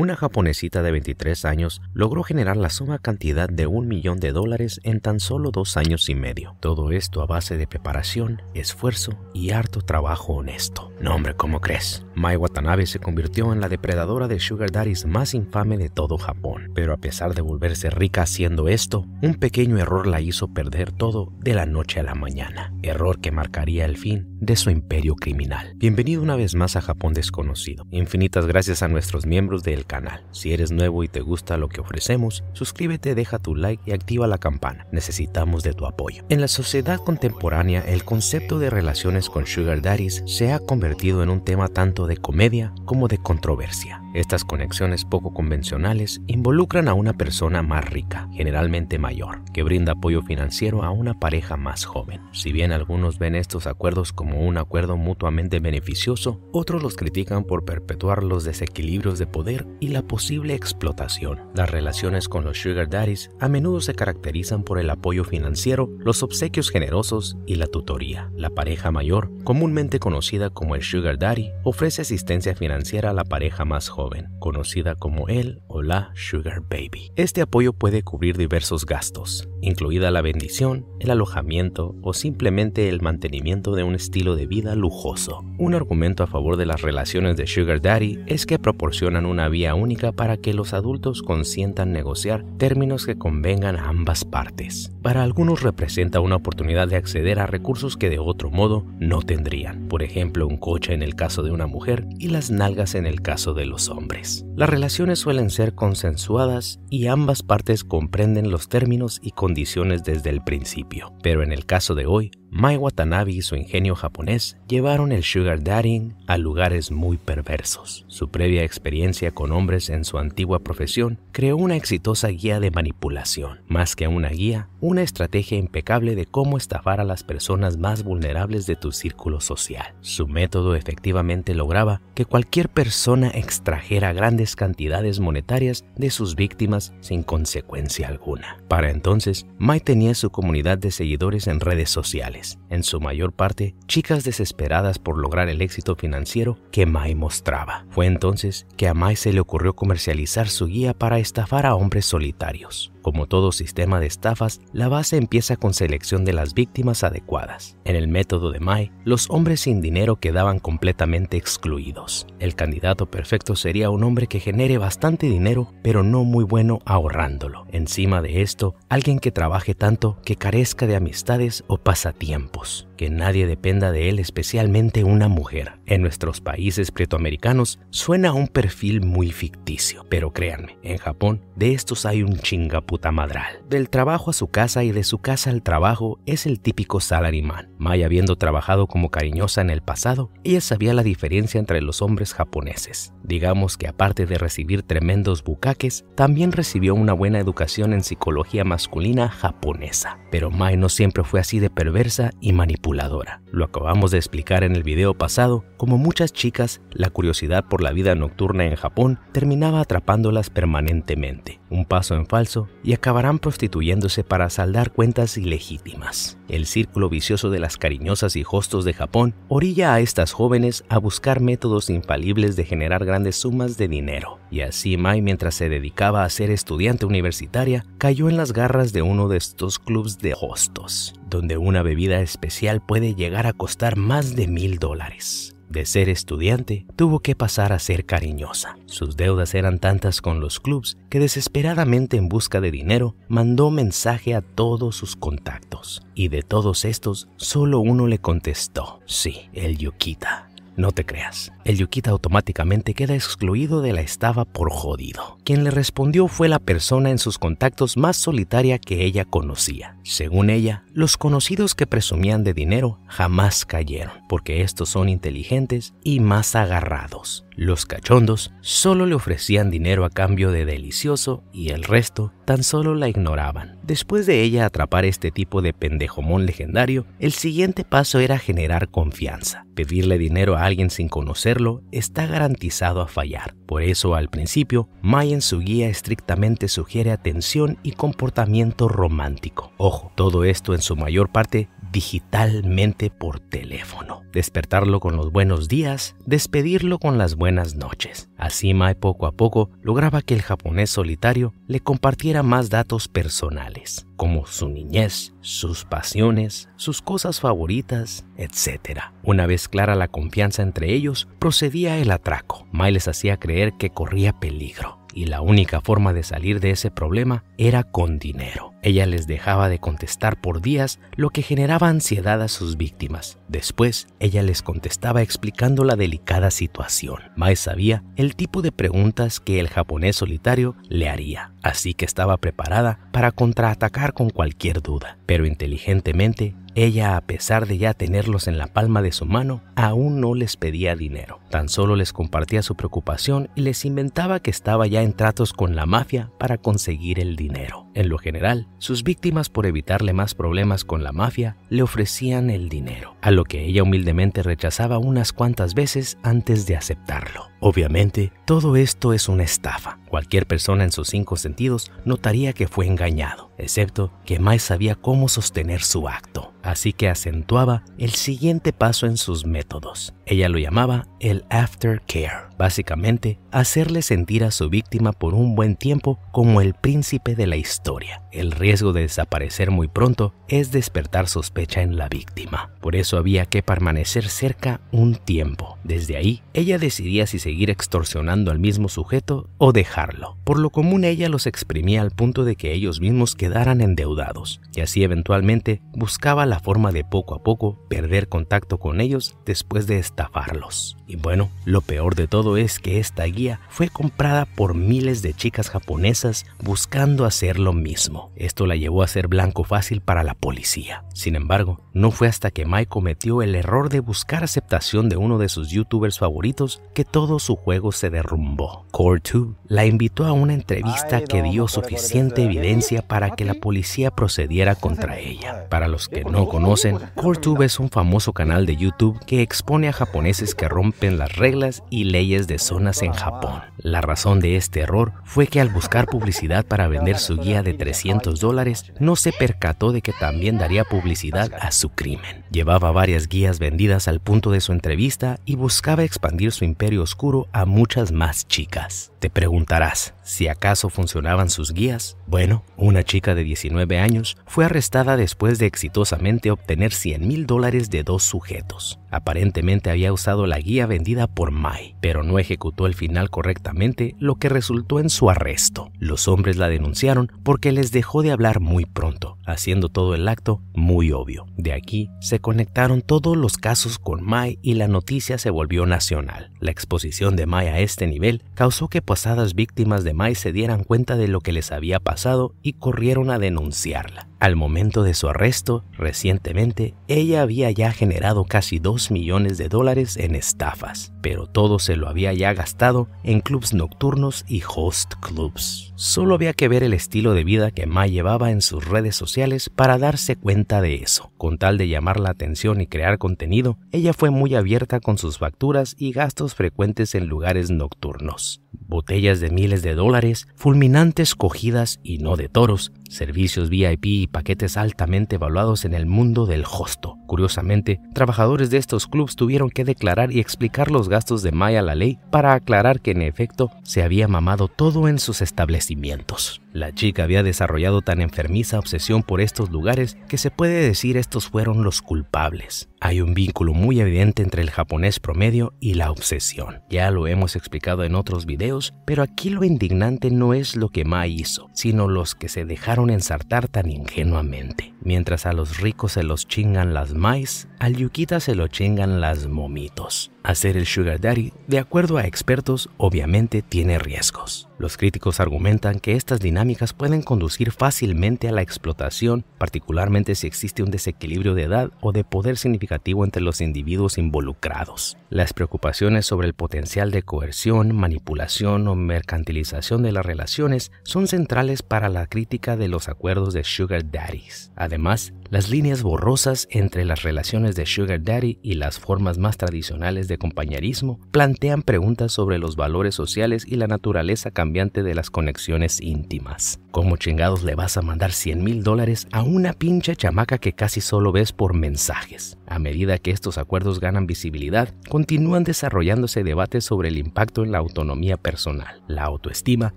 Una japonesita de 23 años logró generar la suma cantidad de un millón de dólares en tan solo dos años y medio. Todo esto a base de preparación, esfuerzo y harto trabajo honesto. No hombre, ¿cómo crees? Mai Watanabe se convirtió en la depredadora de sugar daddies más infame de todo Japón. Pero a pesar de volverse rica haciendo esto, un pequeño error la hizo perder todo de la noche a la mañana. Error que marcaría el fin de su imperio criminal. Bienvenido una vez más a Japón Desconocido. Infinitas gracias a nuestros miembros del canal. Si eres nuevo y te gusta lo que ofrecemos, suscríbete, deja tu like y activa la campana. Necesitamos de tu apoyo. En la sociedad contemporánea, el concepto de relaciones con sugar daddies se ha convertido en un tema tanto de comedia como de controversia. Estas conexiones poco convencionales involucran a una persona más rica, generalmente mayor, que brinda apoyo financiero a una pareja más joven. Si bien algunos ven estos acuerdos como un acuerdo mutuamente beneficioso, otros los critican por perpetuar los desequilibrios de poder y la posible explotación. Las relaciones con los sugar daddies a menudo se caracterizan por el apoyo financiero, los obsequios generosos y la tutoría. La pareja mayor, comúnmente conocida como el sugar daddy, ofrece asistencia financiera a la pareja más joven conocida como él la Sugar Baby. Este apoyo puede cubrir diversos gastos, incluida la bendición, el alojamiento o simplemente el mantenimiento de un estilo de vida lujoso. Un argumento a favor de las relaciones de Sugar Daddy es que proporcionan una vía única para que los adultos consientan negociar términos que convengan a ambas partes. Para algunos representa una oportunidad de acceder a recursos que de otro modo no tendrían, por ejemplo un coche en el caso de una mujer y las nalgas en el caso de los hombres. Las relaciones suelen ser consensuadas y ambas partes comprenden los términos y condiciones desde el principio. Pero en el caso de hoy, Mai Watanabe y su ingenio japonés llevaron el sugar dating a lugares muy perversos. Su previa experiencia con hombres en su antigua profesión creó una exitosa guía de manipulación, más que una guía, una estrategia impecable de cómo estafar a las personas más vulnerables de tu círculo social. Su método efectivamente lograba que cualquier persona extrajera grandes cantidades monetarias de sus víctimas sin consecuencia alguna. Para entonces, Mai tenía su comunidad de seguidores en redes sociales en su mayor parte chicas desesperadas por lograr el éxito financiero que Mai mostraba. Fue entonces que a Mai se le ocurrió comercializar su guía para estafar a hombres solitarios. Como todo sistema de estafas, la base empieza con selección de las víctimas adecuadas. En el método de May, los hombres sin dinero quedaban completamente excluidos. El candidato perfecto sería un hombre que genere bastante dinero, pero no muy bueno ahorrándolo. Encima de esto, alguien que trabaje tanto que carezca de amistades o pasatiempos. Que nadie dependa de él, especialmente una mujer. En nuestros países pretoamericanos suena a un perfil muy ficticio, pero créanme, en Japón de estos hay un chingapón puta madral. Del trabajo a su casa y de su casa al trabajo es el típico salaryman. Mai habiendo trabajado como cariñosa en el pasado, ella sabía la diferencia entre los hombres japoneses. Digamos que aparte de recibir tremendos bucaques, también recibió una buena educación en psicología masculina japonesa. Pero Mai no siempre fue así de perversa y manipuladora. Lo acabamos de explicar en el video pasado, como muchas chicas, la curiosidad por la vida nocturna en Japón terminaba atrapándolas permanentemente. Un paso en falso y acabarán prostituyéndose para saldar cuentas ilegítimas. El círculo vicioso de las cariñosas y hostos de Japón orilla a estas jóvenes a buscar métodos infalibles de generar grandes sumas de dinero. Y así Mai, mientras se dedicaba a ser estudiante universitaria, cayó en las garras de uno de estos clubs de hostos, donde una bebida especial puede llegar a costar más de mil dólares. De ser estudiante, tuvo que pasar a ser cariñosa. Sus deudas eran tantas con los clubs que desesperadamente en busca de dinero mandó mensaje a todos sus contactos. Y de todos estos, solo uno le contestó, sí, el Yukita. No te creas, el Yukita automáticamente queda excluido de la estaba por jodido. Quien le respondió fue la persona en sus contactos más solitaria que ella conocía. Según ella, los conocidos que presumían de dinero jamás cayeron, porque estos son inteligentes y más agarrados. Los cachondos solo le ofrecían dinero a cambio de delicioso y el resto tan solo la ignoraban. Después de ella atrapar este tipo de pendejomón legendario, el siguiente paso era generar confianza, pedirle dinero a alguien sin conocer está garantizado a fallar. Por eso al principio, Mai en su guía estrictamente sugiere atención y comportamiento romántico. Ojo, todo esto en su mayor parte digitalmente por teléfono. Despertarlo con los buenos días, despedirlo con las buenas noches. Así Mai poco a poco lograba que el japonés solitario le compartiera más datos personales, como su niñez, sus pasiones, sus cosas favoritas, etc. Una vez clara la confianza entre ellos, procedía el atraco. Mai les hacía creer que corría peligro y la única forma de salir de ese problema era con dinero. Ella les dejaba de contestar por días, lo que generaba ansiedad a sus víctimas. Después, ella les contestaba explicando la delicada situación. Mae sabía el tipo de preguntas que el japonés solitario le haría, así que estaba preparada para contraatacar con cualquier duda, pero inteligentemente ella, a pesar de ya tenerlos en la palma de su mano, aún no les pedía dinero. Tan solo les compartía su preocupación y les inventaba que estaba ya en tratos con la mafia para conseguir el dinero. En lo general, sus víctimas por evitarle más problemas con la mafia le ofrecían el dinero, a lo que ella humildemente rechazaba unas cuantas veces antes de aceptarlo. Obviamente, todo esto es una estafa. Cualquier persona en sus cinco sentidos notaría que fue engañado, excepto que Mai sabía cómo sostener su acto así que acentuaba el siguiente paso en sus métodos. Ella lo llamaba el aftercare básicamente hacerle sentir a su víctima por un buen tiempo como el príncipe de la historia. El riesgo de desaparecer muy pronto es despertar sospecha en la víctima, por eso había que permanecer cerca un tiempo. Desde ahí, ella decidía si seguir extorsionando al mismo sujeto o dejarlo. Por lo común ella los exprimía al punto de que ellos mismos quedaran endeudados, y así eventualmente buscaba la forma de poco a poco perder contacto con ellos después de estafarlos. Y bueno, lo peor de todo es que esta guía fue comprada por miles de chicas japonesas buscando hacer lo mismo. Esto la llevó a ser blanco fácil para la policía. Sin embargo, no fue hasta que Mai cometió el error de buscar aceptación de uno de sus youtubers favoritos que todo su juego se derrumbó. CoreTube la invitó a una entrevista que dio suficiente evidencia para que la policía procediera contra ella. Para los que no conocen, CoreTube es un famoso canal de YouTube que expone a japoneses que rompen las reglas y leyes de zonas en Japón. La razón de este error fue que al buscar publicidad para vender su guía de 300 dólares, no se percató de que también daría publicidad a su crimen. Llevaba varias guías vendidas al punto de su entrevista y buscaba expandir su imperio oscuro a muchas más chicas. Te preguntarás si acaso funcionaban sus guías. Bueno, una chica de 19 años fue arrestada después de exitosamente obtener 100 mil dólares de dos sujetos. Aparentemente había usado la guía vendida por Mai, pero no ejecutó el final correctamente, lo que resultó en su arresto. Los hombres la denunciaron porque les dejó de hablar muy pronto, haciendo todo el acto muy obvio. De aquí se conectaron todos los casos con Mai y la noticia se volvió nacional. La exposición de Mai a este nivel causó que pasadas víctimas de Mai se dieran cuenta de lo que les había pasado y corrieron a denunciarla. Al momento de su arresto, recientemente, ella había ya generado casi 2 millones de dólares en estafas, pero todo se lo había ya gastado en clubs nocturnos y host clubs. Solo había que ver el estilo de vida que Ma llevaba en sus redes sociales para darse cuenta de eso. Con tal de llamar la atención y crear contenido, ella fue muy abierta con sus facturas y gastos frecuentes en lugares nocturnos botellas de miles de dólares, fulminantes cogidas y no de toros, servicios VIP y paquetes altamente evaluados en el mundo del hosto. Curiosamente, trabajadores de estos clubs tuvieron que declarar y explicar los gastos de Maya la ley para aclarar que en efecto se había mamado todo en sus establecimientos. La chica había desarrollado tan enfermiza obsesión por estos lugares que se puede decir estos fueron los culpables. Hay un vínculo muy evidente entre el japonés promedio y la obsesión. Ya lo hemos explicado en otros videos, pero aquí lo indignante no es lo que Mai hizo, sino los que se dejaron ensartar tan ingenuamente. Mientras a los ricos se los chingan las maíz, al yuquita se lo chingan las momitos. Hacer el sugar daddy, de acuerdo a expertos, obviamente tiene riesgos. Los críticos argumentan que estas dinámicas pueden conducir fácilmente a la explotación, particularmente si existe un desequilibrio de edad o de poder significativo entre los individuos involucrados. Las preocupaciones sobre el potencial de coerción, manipulación o mercantilización de las relaciones son centrales para la crítica de los acuerdos de sugar daddies. Además, las líneas borrosas entre las relaciones de Sugar Daddy y las formas más tradicionales de compañerismo plantean preguntas sobre los valores sociales y la naturaleza cambiante de las conexiones íntimas. ¿Cómo chingados le vas a mandar 100 mil dólares a una pinche chamaca que casi solo ves por mensajes? A medida que estos acuerdos ganan visibilidad, continúan desarrollándose debates sobre el impacto en la autonomía personal, la autoestima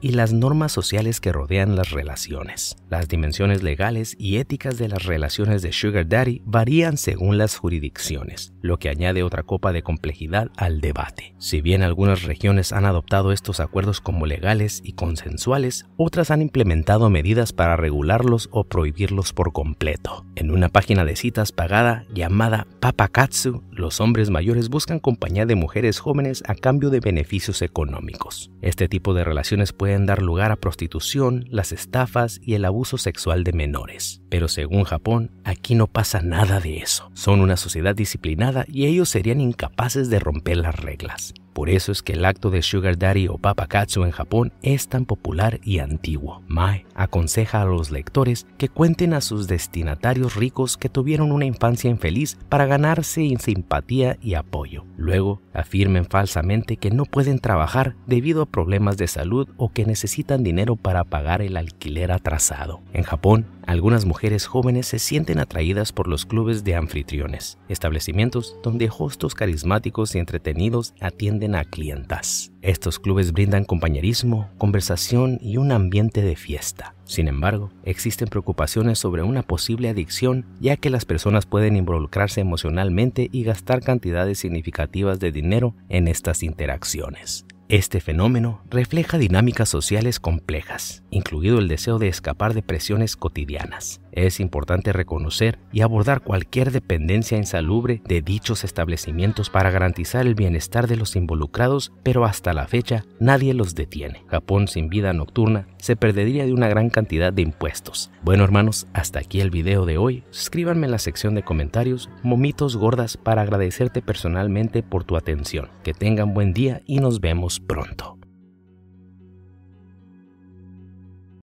y las normas sociales que rodean las relaciones. Las dimensiones legales y éticas de las relaciones de Sugar Daddy varían según las jurisdicciones, lo que añade otra copa de complejidad al debate. Si bien algunas regiones han adoptado estos acuerdos como legales y consensuales, otras han implementado medidas para regularlos o prohibirlos por completo. En una página de citas pagada llamada Papakatsu, los hombres mayores buscan compañía de mujeres jóvenes a cambio de beneficios económicos. Este tipo de relaciones pueden dar lugar a prostitución, las estafas y el abuso sexual de menores. Pero según Japón, aquí no pasa nada de eso. Son una sociedad disciplinada y ellos serían incapaces de romper las reglas. Por eso es que el acto de Sugar Daddy o Papakatsu en Japón es tan popular y antiguo. Mae aconseja a los lectores que cuenten a sus destinatarios ricos que tuvieron una infancia infeliz para ganarse simpatía y apoyo. Luego, afirmen falsamente que no pueden trabajar debido a problemas de salud o que necesitan dinero para pagar el alquiler atrasado. En Japón, algunas mujeres jóvenes se sienten atraídas por los clubes de anfitriones, establecimientos donde hostos carismáticos y entretenidos atienden a clientas. Estos clubes brindan compañerismo, conversación y un ambiente de fiesta. Sin embargo, existen preocupaciones sobre una posible adicción, ya que las personas pueden involucrarse emocionalmente y gastar cantidades significativas de dinero en estas interacciones. Este fenómeno refleja dinámicas sociales complejas, incluido el deseo de escapar de presiones cotidianas. Es importante reconocer y abordar cualquier dependencia insalubre de dichos establecimientos para garantizar el bienestar de los involucrados, pero hasta la fecha nadie los detiene. Japón sin vida nocturna se perdería de una gran cantidad de impuestos. Bueno hermanos, hasta aquí el video de hoy. Escríbanme en la sección de comentarios momitos gordas para agradecerte personalmente por tu atención. Que tengan buen día y nos vemos pronto.